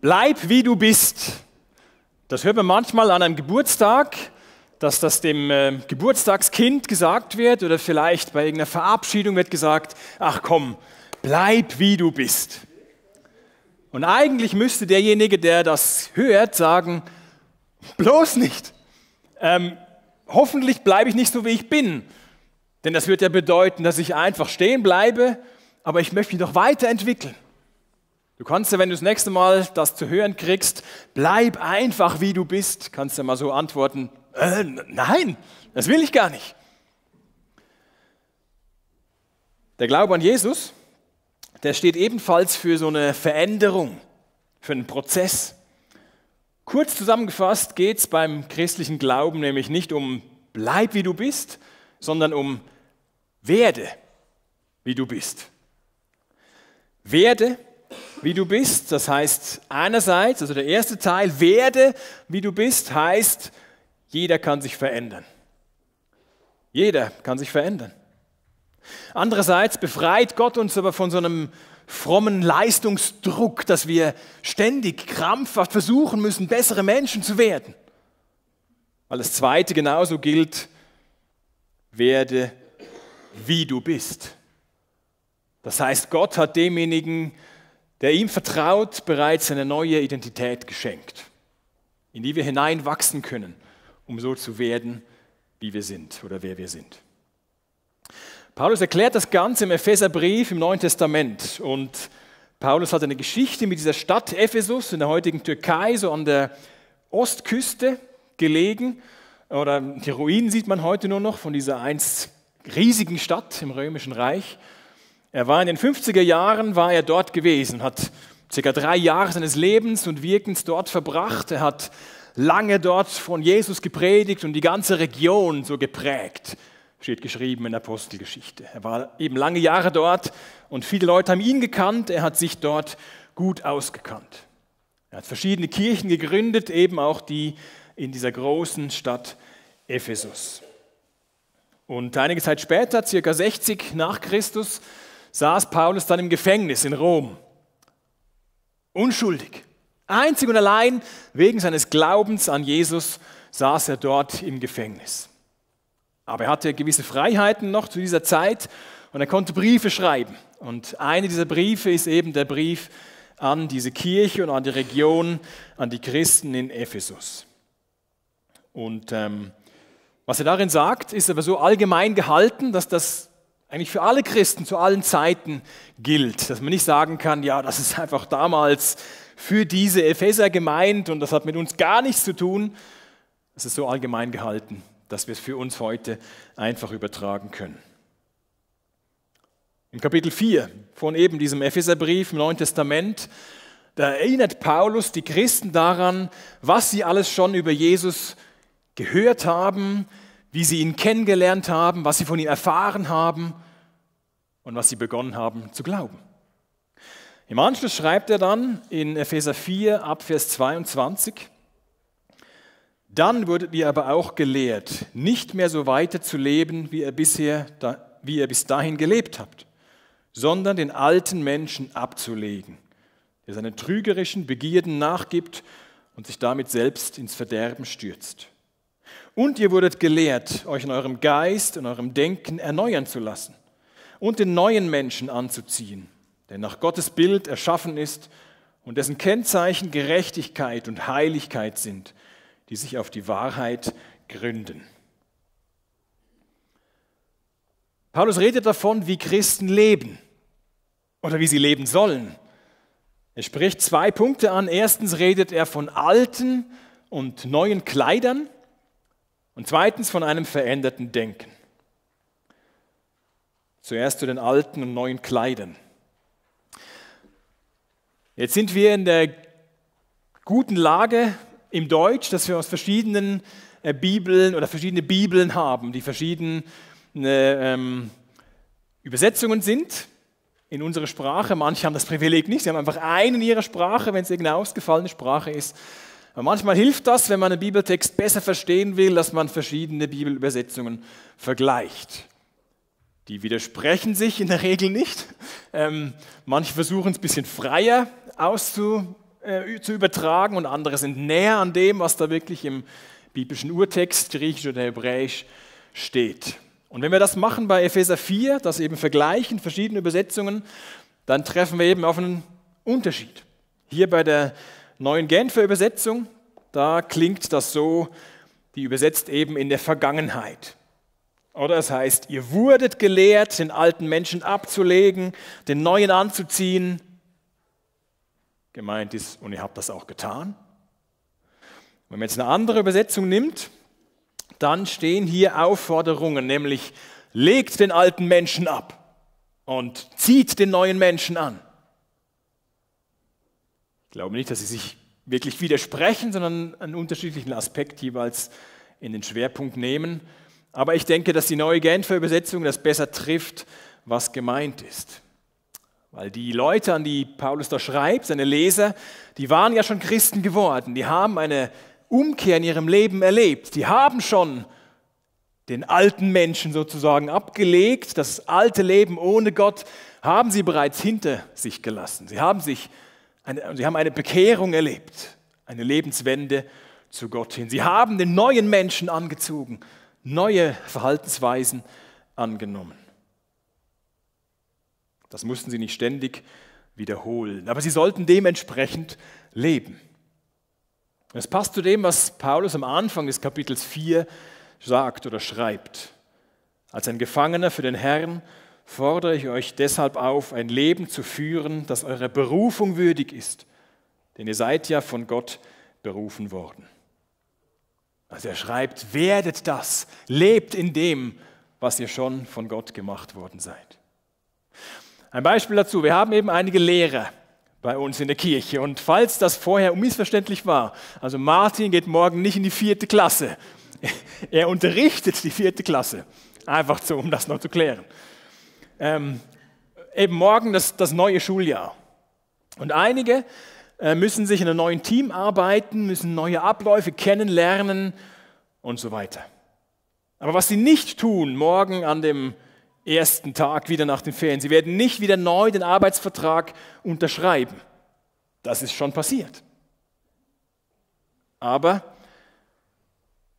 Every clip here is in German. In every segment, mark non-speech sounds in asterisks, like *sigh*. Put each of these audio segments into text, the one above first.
Bleib wie du bist. Das hört man manchmal an einem Geburtstag, dass das dem äh, Geburtstagskind gesagt wird oder vielleicht bei irgendeiner Verabschiedung wird gesagt, ach komm, bleib wie du bist. Und eigentlich müsste derjenige, der das hört, sagen, bloß nicht. Ähm, hoffentlich bleibe ich nicht so, wie ich bin. Denn das wird ja bedeuten, dass ich einfach stehen bleibe, aber ich möchte mich noch weiterentwickeln. Du kannst ja, wenn du das nächste Mal das zu hören kriegst, bleib einfach wie du bist, kannst du ja mal so antworten, äh, nein, das will ich gar nicht. Der Glaube an Jesus, der steht ebenfalls für so eine Veränderung, für einen Prozess. Kurz zusammengefasst geht es beim christlichen Glauben nämlich nicht um bleib wie du bist, sondern um werde wie du bist. Werde wie du bist. Das heißt, einerseits, also der erste Teil, werde, wie du bist, heißt, jeder kann sich verändern. Jeder kann sich verändern. Andererseits befreit Gott uns aber von so einem frommen Leistungsdruck, dass wir ständig krampfhaft versuchen müssen, bessere Menschen zu werden. Weil das Zweite genauso gilt, werde wie du bist. Das heißt, Gott hat demjenigen, der ihm vertraut, bereits eine neue Identität geschenkt, in die wir hineinwachsen können, um so zu werden, wie wir sind oder wer wir sind. Paulus erklärt das Ganze im Epheserbrief im Neuen Testament und Paulus hat eine Geschichte mit dieser Stadt Ephesus in der heutigen Türkei, so an der Ostküste gelegen. Oder die Ruinen sieht man heute nur noch von dieser einst riesigen Stadt im Römischen Reich. Er war in den 50er Jahren, war er dort gewesen, hat circa drei Jahre seines Lebens und Wirkens dort verbracht. Er hat lange dort von Jesus gepredigt und die ganze Region so geprägt, steht geschrieben in der Apostelgeschichte. Er war eben lange Jahre dort und viele Leute haben ihn gekannt. Er hat sich dort gut ausgekannt. Er hat verschiedene Kirchen gegründet, eben auch die in dieser großen Stadt Ephesus. Und einige Zeit später, circa 60 nach Christus, saß Paulus dann im Gefängnis in Rom. Unschuldig. Einzig und allein wegen seines Glaubens an Jesus saß er dort im Gefängnis. Aber er hatte gewisse Freiheiten noch zu dieser Zeit und er konnte Briefe schreiben. Und einer dieser Briefe ist eben der Brief an diese Kirche und an die Region, an die Christen in Ephesus. Und ähm, was er darin sagt, ist aber so allgemein gehalten, dass das eigentlich für alle Christen zu allen Zeiten gilt. Dass man nicht sagen kann, ja, das ist einfach damals für diese Epheser gemeint und das hat mit uns gar nichts zu tun. Es ist so allgemein gehalten, dass wir es für uns heute einfach übertragen können. Im Kapitel 4 von eben diesem Epheserbrief im Neuen Testament, da erinnert Paulus die Christen daran, was sie alles schon über Jesus gehört haben, wie sie ihn kennengelernt haben, was sie von ihm erfahren haben und was sie begonnen haben zu glauben. Im Anschluss schreibt er dann in Epheser 4 ab Vers 22, dann wurdet ihr aber auch gelehrt, nicht mehr so weiter zu leben, wie ihr, bisher, wie ihr bis dahin gelebt habt, sondern den alten Menschen abzulegen, der seinen trügerischen Begierden nachgibt und sich damit selbst ins Verderben stürzt. Und ihr wurdet gelehrt, euch in eurem Geist, in eurem Denken erneuern zu lassen und den neuen Menschen anzuziehen, der nach Gottes Bild erschaffen ist und dessen Kennzeichen Gerechtigkeit und Heiligkeit sind, die sich auf die Wahrheit gründen. Paulus redet davon, wie Christen leben oder wie sie leben sollen. Er spricht zwei Punkte an. Erstens redet er von alten und neuen Kleidern und zweitens von einem veränderten Denken. Zuerst zu den alten und neuen Kleidern. Jetzt sind wir in der guten Lage im Deutsch, dass wir aus verschiedenen äh, Bibeln oder verschiedene Bibeln haben, die verschiedene äh, ähm, Übersetzungen sind in unsere Sprache. Manche haben das Privileg nicht, sie haben einfach einen in ihrer Sprache, wenn es irgendeine ausgefallene Sprache ist. Und manchmal hilft das, wenn man einen Bibeltext besser verstehen will, dass man verschiedene Bibelübersetzungen vergleicht. Die widersprechen sich in der Regel nicht. Ähm, manche versuchen es ein bisschen freier auszu, äh, zu übertragen und andere sind näher an dem, was da wirklich im biblischen Urtext, griechisch oder hebräisch, steht. Und wenn wir das machen bei Epheser 4, das eben vergleichen, verschiedene Übersetzungen, dann treffen wir eben auf einen Unterschied. Hier bei der neuen Genfer Übersetzung, da klingt das so, die übersetzt eben in der Vergangenheit. Oder es heißt, ihr wurdet gelehrt, den alten Menschen abzulegen, den neuen anzuziehen. Gemeint ist, und ihr habt das auch getan. Wenn man jetzt eine andere Übersetzung nimmt, dann stehen hier Aufforderungen, nämlich legt den alten Menschen ab und zieht den neuen Menschen an glaube nicht, dass sie sich wirklich widersprechen, sondern einen unterschiedlichen Aspekt jeweils in den Schwerpunkt nehmen. Aber ich denke, dass die neue Genfer Übersetzung das besser trifft, was gemeint ist. Weil die Leute, an die Paulus da schreibt, seine Leser, die waren ja schon Christen geworden. Die haben eine Umkehr in ihrem Leben erlebt. Die haben schon den alten Menschen sozusagen abgelegt. Das alte Leben ohne Gott haben sie bereits hinter sich gelassen. Sie haben sich eine, sie haben eine Bekehrung erlebt, eine Lebenswende zu Gott hin. Sie haben den neuen Menschen angezogen, neue Verhaltensweisen angenommen. Das mussten sie nicht ständig wiederholen, aber sie sollten dementsprechend leben. Das passt zu dem, was Paulus am Anfang des Kapitels 4 sagt oder schreibt. Als ein Gefangener für den Herrn fordere ich euch deshalb auf, ein Leben zu führen, das eurer Berufung würdig ist. Denn ihr seid ja von Gott berufen worden. Also er schreibt, werdet das, lebt in dem, was ihr schon von Gott gemacht worden seid. Ein Beispiel dazu, wir haben eben einige Lehrer bei uns in der Kirche. Und falls das vorher unmissverständlich war, also Martin geht morgen nicht in die vierte Klasse. *laughs* Er unterrichtet die vierte Klasse. Einfach so, um das noch zu klären ähm, eben morgen das, das neue Schuljahr. Und einige äh, müssen sich in einem neuen Team arbeiten, müssen neue Abläufe kennenlernen und so weiter. Aber was sie nicht tun, morgen an dem ersten Tag wieder nach den Ferien, sie werden nicht wieder neu den Arbeitsvertrag unterschreiben. Das ist schon passiert. Aber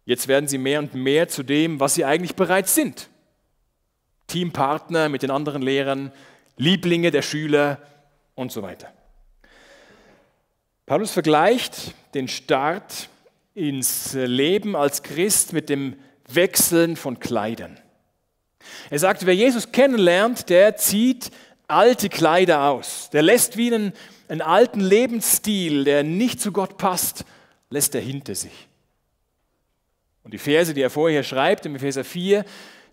jetzt werden sie mehr und mehr zu dem, was sie eigentlich bereits sind. Teampartner mit den anderen Lehrern, Lieblinge der Schüler und so weiter. Paulus vergleicht den Start ins Leben als Christ mit dem Wechseln von Kleidern. Er sagt, wer Jesus kennenlernt, der zieht alte Kleider aus. Der lässt wie einen, einen alten Lebensstil, der nicht zu Gott passt, lässt er hinter sich. Und die Verse, die er vorher schreibt, im Epheser 4,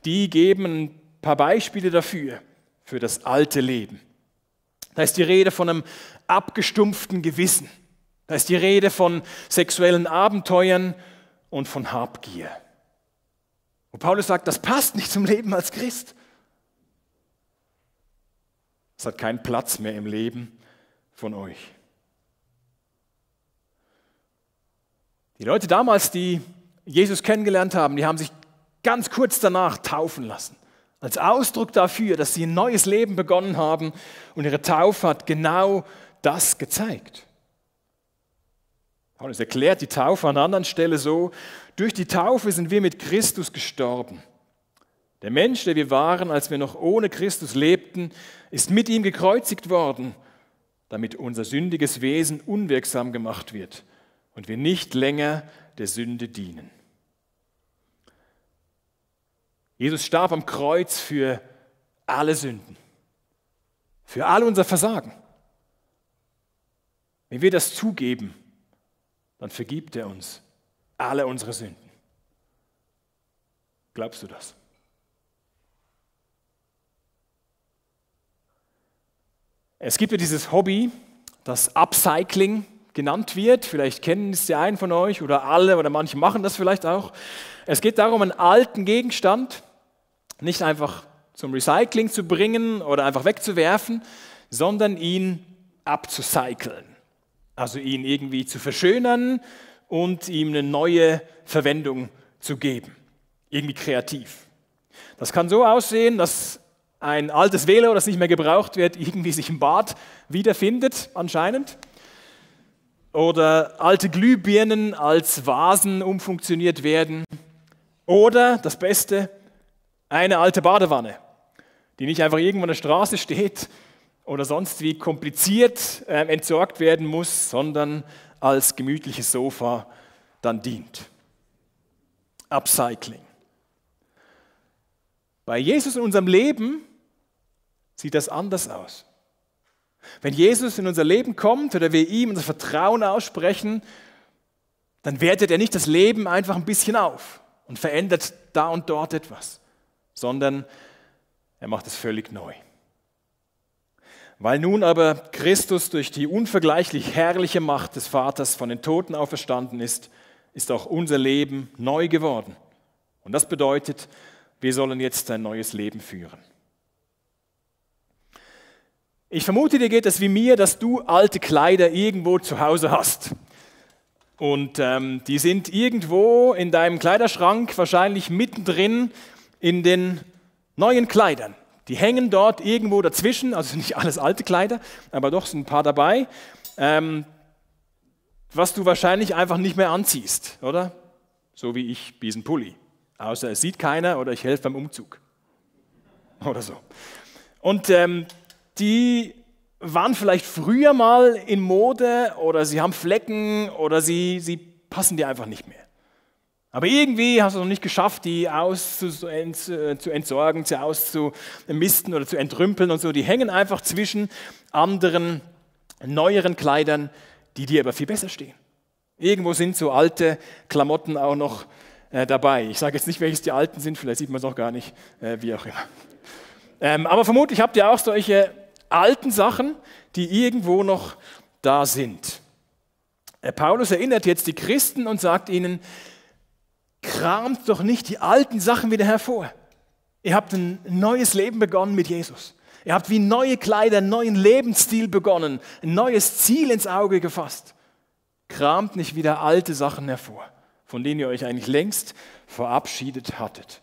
die geben paar Beispiele dafür, für das alte Leben. Da ist die Rede von einem abgestumpften Gewissen. Da ist die Rede von sexuellen Abenteuern und von Habgier. Wo Paulus sagt, das passt nicht zum Leben als Christ. Es hat keinen Platz mehr im Leben von euch. Die Leute damals, die Jesus kennengelernt haben, die haben sich ganz kurz danach taufen lassen. Als Ausdruck dafür, dass sie ein neues Leben begonnen haben und ihre Taufe hat genau das gezeigt. Paulus erklärt die Taufe an einer anderen Stelle so, durch die Taufe sind wir mit Christus gestorben. Der Mensch, der wir waren, als wir noch ohne Christus lebten, ist mit ihm gekreuzigt worden, damit unser sündiges Wesen unwirksam gemacht wird und wir nicht länger der Sünde dienen. Jesus starb am Kreuz für alle Sünden, für all unser Versagen. Wenn wir das zugeben, dann vergibt er uns alle unsere Sünden. Glaubst du das? Es gibt ja dieses Hobby, das Upcycling genannt wird. Vielleicht kennen es ja einen von euch oder alle oder manche machen das vielleicht auch. Es geht darum, einen alten Gegenstand nicht einfach zum Recycling zu bringen oder einfach wegzuwerfen, sondern ihn abzucyceln. Also ihn irgendwie zu verschönern und ihm eine neue Verwendung zu geben. Irgendwie kreativ. Das kann so aussehen, dass ein altes Velo, das nicht mehr gebraucht wird, irgendwie sich im Bad wiederfindet, anscheinend. Oder alte Glühbirnen als Vasen umfunktioniert werden. Oder das Beste, eine alte Badewanne, die nicht einfach irgendwo an der Straße steht oder sonst wie kompliziert äh, entsorgt werden muss, sondern als gemütliches Sofa dann dient. Upcycling. Bei Jesus in unserem Leben sieht das anders aus. Wenn Jesus in unser Leben kommt oder wir ihm unser Vertrauen aussprechen, dann wertet er nicht das Leben einfach ein bisschen auf und verändert da und dort etwas, sondern er macht es völlig neu. Weil nun aber Christus durch die unvergleichlich herrliche Macht des Vaters von den Toten auferstanden ist, ist auch unser Leben neu geworden. Und das bedeutet, wir sollen jetzt ein neues Leben führen. Ich vermute, dir geht es wie mir, dass du alte Kleider irgendwo zu Hause hast. Und ähm, die sind irgendwo in deinem Kleiderschrank, wahrscheinlich mittendrin in den neuen Kleidern. Die hängen dort irgendwo dazwischen, also nicht alles alte Kleider, aber doch sind ein paar dabei, ähm, was du wahrscheinlich einfach nicht mehr anziehst, oder? So wie ich diesen Pulli. Außer es sieht keiner oder ich helfe beim Umzug. Oder so. Und ähm, die waren vielleicht früher mal in Mode oder sie haben Flecken oder sie, sie passen dir einfach nicht mehr. Aber irgendwie hast du es noch nicht geschafft, die äh, zu entsorgen, zu auszumisten oder zu entrümpeln und so. Die hängen einfach zwischen anderen, neueren Kleidern, die dir aber viel besser stehen. Irgendwo sind so alte Klamotten auch noch äh, dabei. Ich sage jetzt nicht, welches die alten sind, vielleicht sieht man es auch gar nicht, äh, wie auch immer. Ähm, aber vermutlich habt ihr auch solche alten Sachen, die irgendwo noch da sind. Paulus erinnert jetzt die Christen und sagt ihnen, kramt doch nicht die alten Sachen wieder hervor. Ihr habt ein neues Leben begonnen mit Jesus. Ihr habt wie neue Kleider einen neuen Lebensstil begonnen, ein neues Ziel ins Auge gefasst. Kramt nicht wieder alte Sachen hervor, von denen ihr euch eigentlich längst verabschiedet hattet.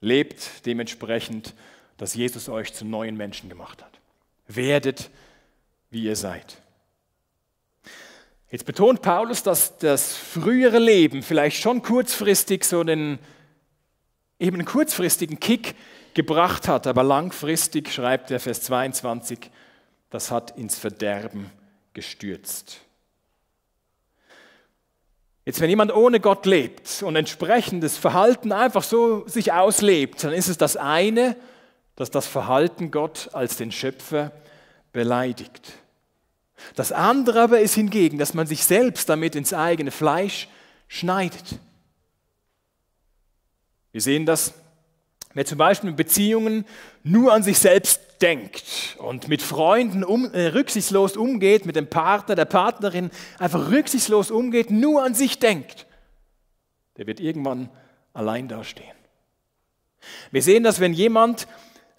Lebt dementsprechend, dass Jesus euch zu neuen Menschen gemacht hat. Werdet, wie ihr seid. Jetzt betont Paulus, dass das frühere Leben vielleicht schon kurzfristig so einen, eben einen kurzfristigen Kick gebracht hat, aber langfristig, schreibt er Vers 22, das hat ins Verderben gestürzt. Jetzt, wenn jemand ohne Gott lebt und entsprechendes Verhalten einfach so sich auslebt, dann ist es das eine, dass das Verhalten Gott als den Schöpfer beleidigt. Das andere aber ist hingegen, dass man sich selbst damit ins eigene Fleisch schneidet. Wir sehen das, wer zum Beispiel in Beziehungen nur an sich selbst denkt und mit Freunden um, äh, rücksichtslos umgeht, mit dem Partner, der Partnerin einfach rücksichtslos umgeht, nur an sich denkt, der wird irgendwann allein dastehen. Wir sehen das, wenn jemand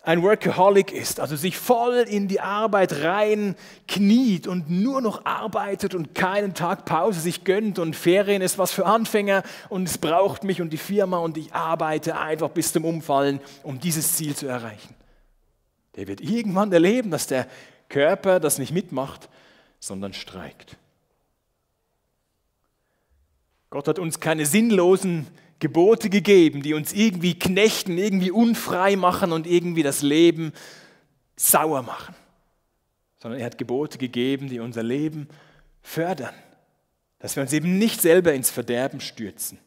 ein Workaholic ist, also sich voll in die Arbeit rein kniet und nur noch arbeitet und keinen Tag Pause sich gönnt und Ferien ist was für Anfänger und es braucht mich und die Firma und ich arbeite einfach bis zum Umfallen, um dieses Ziel zu erreichen. Der wird irgendwann erleben, dass der Körper das nicht mitmacht, sondern streikt. Gott hat uns keine sinnlosen Gebote gegeben, die uns irgendwie knechten, irgendwie unfrei machen und irgendwie das Leben sauer machen, sondern er hat Gebote gegeben, die unser Leben fördern, dass wir uns eben nicht selber ins Verderben stürzen.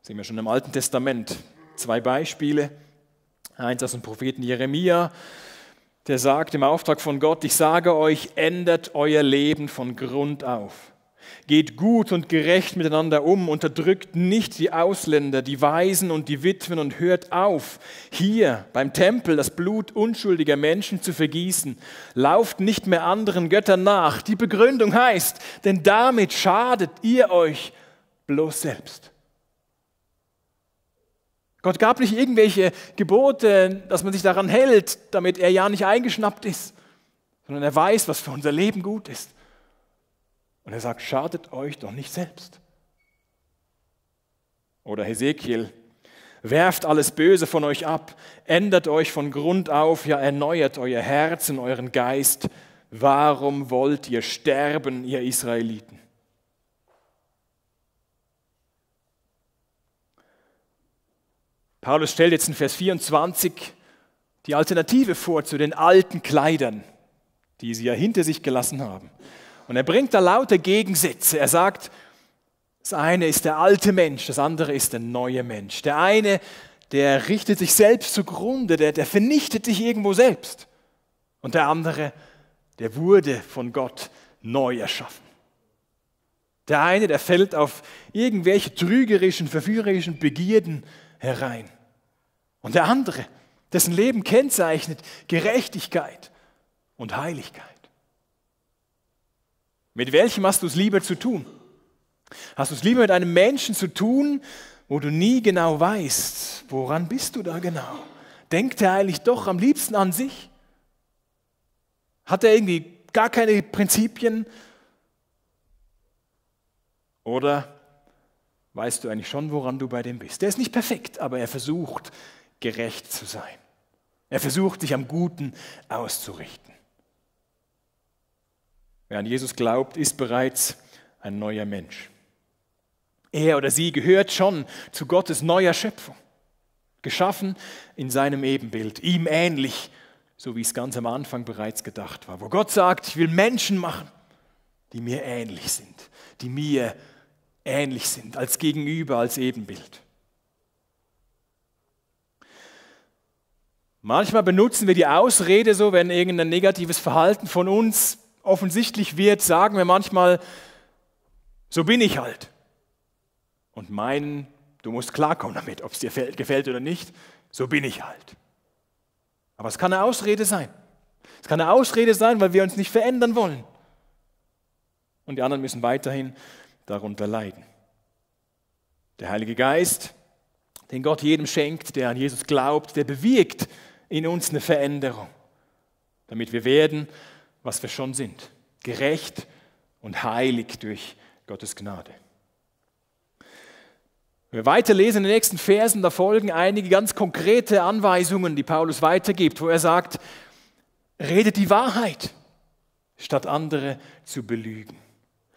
Das sehen wir schon im Alten Testament. Zwei Beispiele. Eins aus dem Propheten Jeremia, der sagt im Auftrag von Gott, ich sage euch, ändert euer Leben von Grund auf. Geht gut und gerecht miteinander um, unterdrückt nicht die Ausländer, die Waisen und die Witwen und hört auf, hier beim Tempel das Blut unschuldiger Menschen zu vergießen. Lauft nicht mehr anderen Göttern nach. Die Begründung heißt, denn damit schadet ihr euch bloß selbst. Gott gab nicht irgendwelche Gebote, dass man sich daran hält, damit er ja nicht eingeschnappt ist, sondern er weiß, was für unser Leben gut ist. Und er sagt, schadet euch doch nicht selbst. Oder Hesekiel, werft alles Böse von euch ab, ändert euch von Grund auf, ja erneuert euer Herz und euren Geist. Warum wollt ihr sterben, ihr Israeliten? Paulus stellt jetzt in Vers 24 die Alternative vor zu den alten Kleidern, die sie ja hinter sich gelassen haben. Und er bringt da laute Gegensätze. Er sagt, das eine ist der alte Mensch, das andere ist der neue Mensch. Der eine, der richtet sich selbst zugrunde, der, der vernichtet sich irgendwo selbst. Und der andere, der wurde von Gott neu erschaffen. Der eine, der fällt auf irgendwelche trügerischen, verführerischen Begierden herein. Und der andere, dessen Leben kennzeichnet Gerechtigkeit und Heiligkeit. Mit welchem hast du es lieber zu tun? Hast du es lieber mit einem Menschen zu tun, wo du nie genau weißt, woran bist du da genau? Denkt er eigentlich doch am liebsten an sich? Hat er irgendwie gar keine Prinzipien? Oder weißt du eigentlich schon, woran du bei dem bist? Der ist nicht perfekt, aber er versucht, gerecht zu sein. Er versucht, dich am Guten auszurichten. Wer an Jesus glaubt, ist bereits ein neuer Mensch. Er oder sie gehört schon zu Gottes neuer Schöpfung, geschaffen in seinem Ebenbild, ihm ähnlich, so wie es ganz am Anfang bereits gedacht war, wo Gott sagt, ich will Menschen machen, die mir ähnlich sind, die mir ähnlich sind, als Gegenüber, als Ebenbild. Manchmal benutzen wir die Ausrede so, wenn irgendein negatives Verhalten von uns offensichtlich wird, sagen wir manchmal, so bin ich halt. Und meinen, du musst klarkommen damit, ob es dir gefällt oder nicht, so bin ich halt. Aber es kann eine Ausrede sein. Es kann eine Ausrede sein, weil wir uns nicht verändern wollen. Und die anderen müssen weiterhin darunter leiden. Der Heilige Geist, den Gott jedem schenkt, der an Jesus glaubt, der bewirkt in uns eine Veränderung, damit wir werden, was wir schon sind, gerecht und heilig durch Gottes Gnade. Wenn wir weiterlesen in den nächsten Versen, da folgen einige ganz konkrete Anweisungen, die Paulus weitergibt, wo er sagt, redet die Wahrheit, statt andere zu belügen.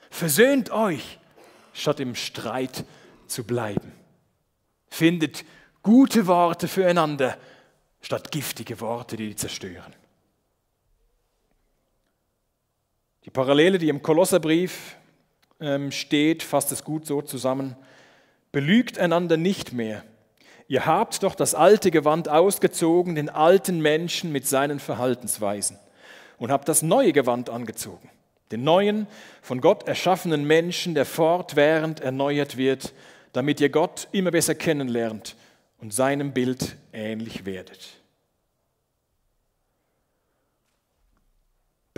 Versöhnt euch, statt im Streit zu bleiben. Findet gute Worte füreinander, statt giftige Worte, die zerstören. Die Parallele, die im Kolosserbrief ähm, steht, fasst es gut so zusammen. Belügt einander nicht mehr. Ihr habt doch das alte Gewand ausgezogen, den alten Menschen mit seinen Verhaltensweisen, und habt das neue Gewand angezogen, den neuen, von Gott erschaffenen Menschen, der fortwährend erneuert wird, damit ihr Gott immer besser kennenlernt und seinem Bild ähnlich werdet.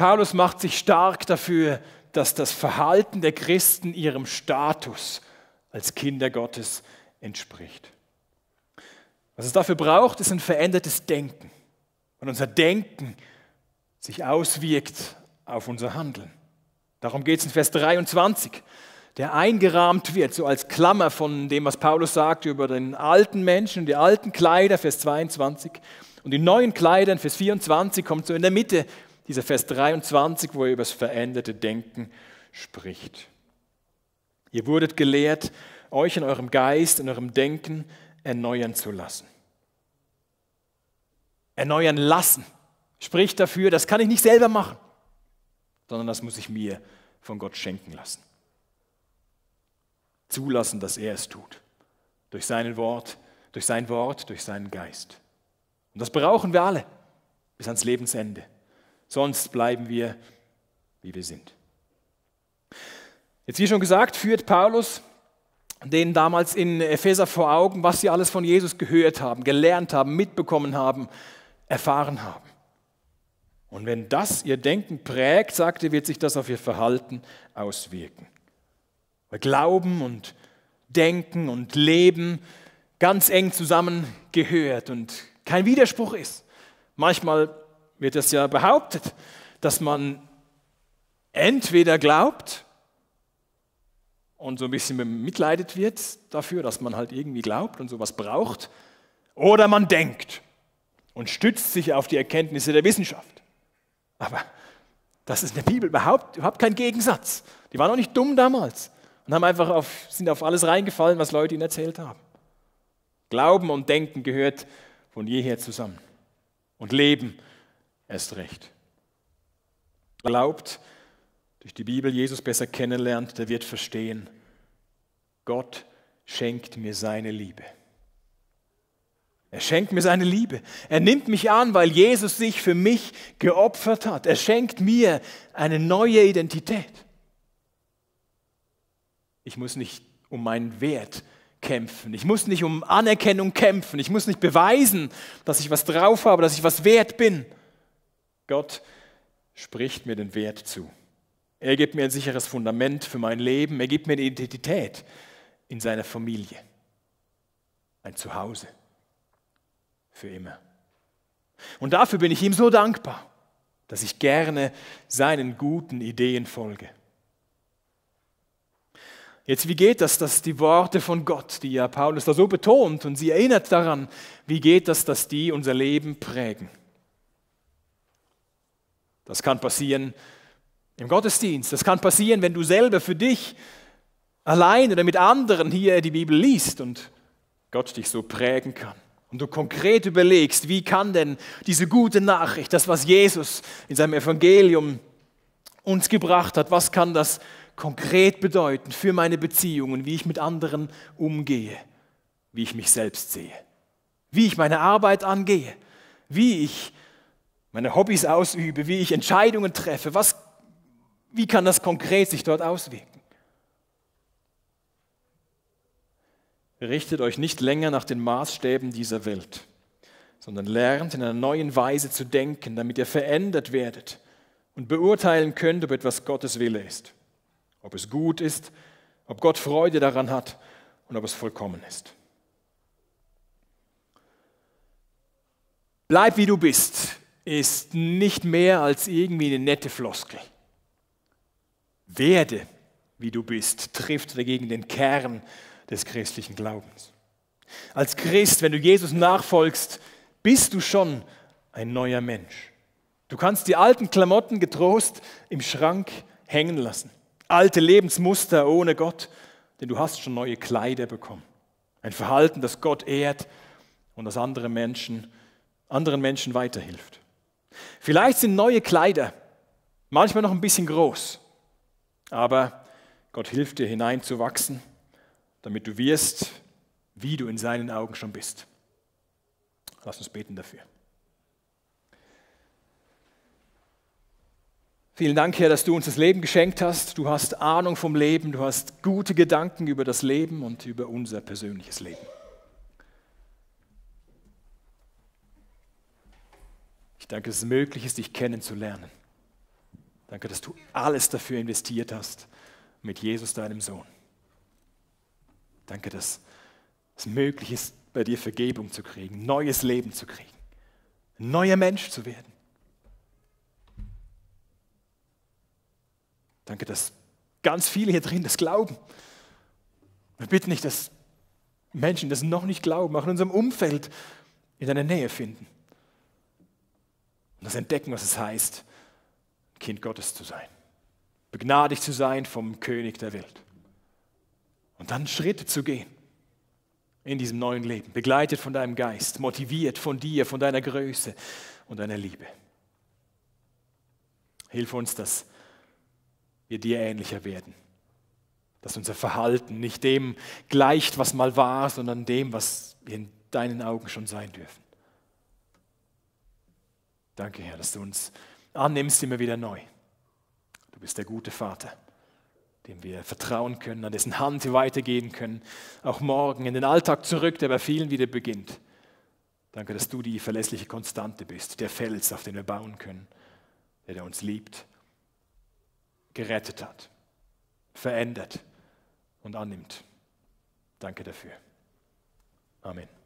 Paulus macht sich stark dafür, dass das Verhalten der Christen ihrem Status als Kinder Gottes entspricht. Was es dafür braucht, ist ein verändertes Denken. Und unser Denken sich auswirkt auf unser Handeln. Darum geht es in Vers 23, der eingerahmt wird, so als Klammer von dem, was Paulus sagt über den alten Menschen, und die alten Kleider, Vers 22. Und die neuen Kleider, Vers 24, kommt so in der Mitte dieser Vers 23, wo er über das veränderte Denken spricht. Ihr wurdet gelehrt, euch in eurem Geist, in eurem Denken erneuern zu lassen. Erneuern lassen spricht dafür, das kann ich nicht selber machen, sondern das muss ich mir von Gott schenken lassen. Zulassen, dass er es tut. Durch sein Wort, durch sein Wort, durch seinen Geist. Und das brauchen wir alle bis ans Lebensende. Sonst bleiben wir, wie wir sind. Jetzt wie schon gesagt, führt Paulus denen damals in Epheser vor Augen, was sie alles von Jesus gehört haben, gelernt haben, mitbekommen haben, erfahren haben. Und wenn das ihr Denken prägt, sagte, wird sich das auf ihr Verhalten auswirken. Weil Glauben und Denken und Leben ganz eng zusammengehört und kein Widerspruch ist. Manchmal wird das ja behauptet, dass man entweder glaubt und so ein bisschen bemitleidet wird dafür, dass man halt irgendwie glaubt und sowas braucht, oder man denkt und stützt sich auf die Erkenntnisse der Wissenschaft. Aber das ist in der Bibel überhaupt, überhaupt kein Gegensatz. Die waren auch nicht dumm damals und haben einfach auf, sind auf alles reingefallen, was Leute ihnen erzählt haben. Glauben und Denken gehört von jeher zusammen. Und Leben erst recht. Glaubt, durch die Bibel Jesus besser kennenlernt, der wird verstehen, Gott schenkt mir seine Liebe. Er schenkt mir seine Liebe. Er nimmt mich an, weil Jesus sich für mich geopfert hat. Er schenkt mir eine neue Identität. Ich muss nicht um meinen Wert kämpfen. Ich muss nicht um Anerkennung kämpfen. Ich muss nicht beweisen, dass ich was drauf habe, dass ich was wert bin. Gott spricht mir den Wert zu. Er gibt mir ein sicheres Fundament für mein Leben. Er gibt mir eine Identität in seiner Familie. Ein Zuhause. Für immer. Und dafür bin ich ihm so dankbar, dass ich gerne seinen guten Ideen folge. Jetzt, wie geht das, dass die Worte von Gott, die ja Paulus da so betont und sie erinnert daran, wie geht das, dass die unser Leben prägen? Das kann passieren im Gottesdienst. Das kann passieren, wenn du selber für dich allein oder mit anderen hier die Bibel liest und Gott dich so prägen kann. Und du konkret überlegst, wie kann denn diese gute Nachricht, das, was Jesus in seinem Evangelium uns gebracht hat, was kann das konkret bedeuten für meine Beziehungen, wie ich mit anderen umgehe, wie ich mich selbst sehe, wie ich meine Arbeit angehe, wie ich meine Hobbys ausübe, wie ich Entscheidungen treffe, was, wie kann das konkret sich dort auswirken? Richtet euch nicht länger nach den Maßstäben dieser Welt, sondern lernt in einer neuen Weise zu denken, damit ihr verändert werdet und beurteilen könnt, ob etwas Gottes Wille ist, ob es gut ist, ob Gott Freude daran hat und ob es vollkommen ist. Bleib wie du bist, ist nicht mehr als irgendwie eine nette Floskel. Werde, wie du bist, trifft dagegen den Kern des christlichen Glaubens. Als Christ, wenn du Jesus nachfolgst, bist du schon ein neuer Mensch. Du kannst die alten Klamotten getrost im Schrank hängen lassen. Alte Lebensmuster ohne Gott, denn du hast schon neue Kleider bekommen. Ein Verhalten, das Gott ehrt und das andere Menschen, anderen Menschen weiterhilft. Vielleicht sind neue Kleider manchmal noch ein bisschen groß, aber Gott hilft dir hineinzuwachsen, damit du wirst, wie du in seinen Augen schon bist. Lass uns beten dafür. Vielen Dank, Herr, dass du uns das Leben geschenkt hast. Du hast Ahnung vom Leben, du hast gute Gedanken über das Leben und über unser persönliches Leben. Danke, dass es möglich ist, dich kennenzulernen. Danke, dass du alles dafür investiert hast mit Jesus, deinem Sohn. Danke, dass es möglich ist, bei dir Vergebung zu kriegen, neues Leben zu kriegen, ein neuer Mensch zu werden. Danke, dass ganz viele hier drin das glauben. Wir bitten nicht, dass Menschen, die das noch nicht glauben, auch in unserem Umfeld in deiner Nähe finden. Und das Entdecken, was es heißt, Kind Gottes zu sein. Begnadigt zu sein vom König der Welt. Und dann Schritte zu gehen in diesem neuen Leben, begleitet von deinem Geist, motiviert von dir, von deiner Größe und deiner Liebe. Hilf uns, dass wir dir ähnlicher werden, dass unser Verhalten nicht dem gleicht, was mal war, sondern dem, was wir in deinen Augen schon sein dürfen. Danke, Herr, dass du uns annimmst immer wieder neu. Du bist der gute Vater, dem wir vertrauen können, an dessen Hand wir weitergehen können, auch morgen in den Alltag zurück, der bei vielen wieder beginnt. Danke, dass du die verlässliche Konstante bist, der Fels, auf den wir bauen können, der, der uns liebt, gerettet hat, verändert und annimmt. Danke dafür. Amen.